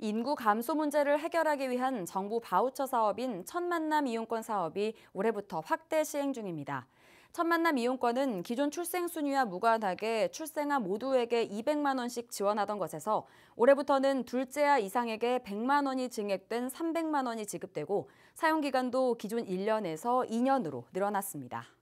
인구 감소 문제를 해결하기 위한 정부 바우처 사업인 첫만남 이용권 사업이 올해부터 확대 시행 중입니다. 첫만남 이용권은 기존 출생순위와 무관하게 출생아 모두에게 200만 원씩 지원하던 것에서 올해부터는 둘째아 이상에게 100만 원이 증액된 300만 원이 지급되고 사용기간도 기존 1년에서 2년으로 늘어났습니다.